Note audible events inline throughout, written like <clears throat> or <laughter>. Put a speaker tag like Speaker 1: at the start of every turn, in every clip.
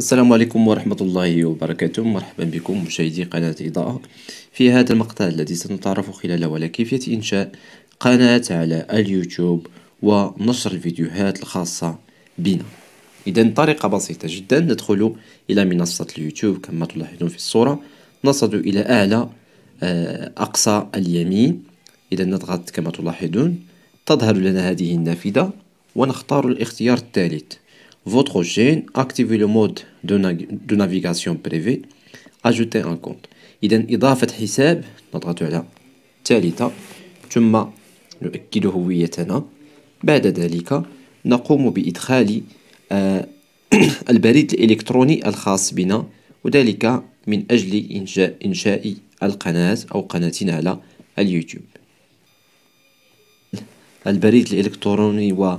Speaker 1: السلام عليكم ورحمة الله وبركاته مرحبا بكم مشاهدي قناة إضاءة في هذا المقطع الذي سنتعرف خلاله على كيفية إنشاء قناة على اليوتيوب ونشر الفيديوهات الخاصة بنا إذا طريقة بسيطة جدا ندخل إلى منصة اليوتيوب كما تلاحظون في الصورة نصعد إلى أعلى آه، أقصى اليمين إذا نضغط كما تلاحظون تظهر لنا هذه النافذة ونختار الاختيار الثالث votre chaîne, activez le mode de, na de navigation privée, ajoutez un compte. إذا إضافة حساب نضغط على ثالثة ثم نؤكد هويتنا بعد ذلك نقوم بإدخال آه البريد الإلكتروني الخاص بنا وذلك من أجل إنشاء, إنشاء القناة أو قناتنا على اليوتيوب البريد الإلكتروني و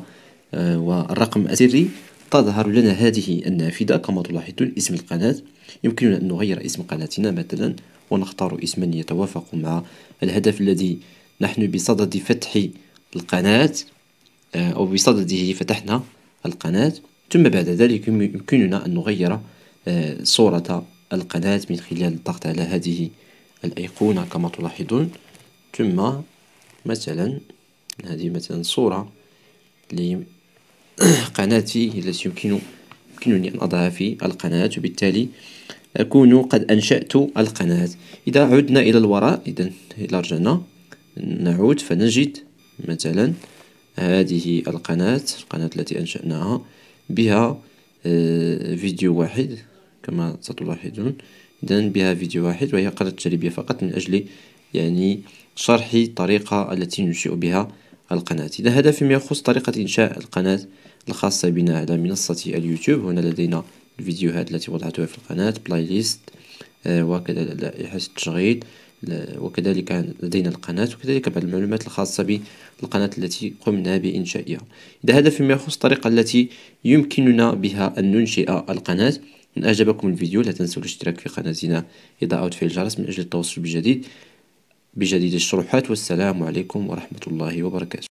Speaker 1: والرقم السري تظهر لنا هذه النافذة كما تلاحظون اسم القناة يمكننا أن نغير اسم قناتنا مثلا ونختار اسما يتوافق مع الهدف الذي نحن بصدد فتح القناة آه، أو بصدده فتحنا القناة ثم بعد ذلك يمكننا أن نغير آه، صورة القناة من خلال الضغط على هذه الأيقونة كما تلاحظون ثم مثلا هذه مثلا صورة <clears throat> قناتي التي يمكن يمكنني أن أضعها في القناة وبالتالي أكون قد أنشأت القناة إذا عدنا إلى الوراء إذا إذا رجعنا نعود فنجد مثلا هذه القناة القناة التي أنشأناها بها آه، فيديو واحد كما ستلاحظون إذا بها فيديو واحد وهي قناة تجريبية فقط من أجل يعني شرح الطريقة التي ننشئ بها القناة إذا هذا فيما يخص طريقة إنشاء القناة الخاصة بنا على منصة اليوتيوب هنا لدينا الفيديوهات التي وضعتها في القناة بلاي آه، ليست وكذا لائحة التشغيل وكذلك لدينا القناة وكذلك بعض المعلومات الخاصة بالقناة التي قمنا بإنشائها إذا هذا فيما يخص الطريقة التي يمكننا بها أن ننشئ القناة إن أعجبكم الفيديو لا تنسوا الاشتراك في قناتنا إضاءة وتفعيل الجرس من أجل التواصل بجديد بجديد الشروحات والسلام عليكم ورحمة الله وبركاته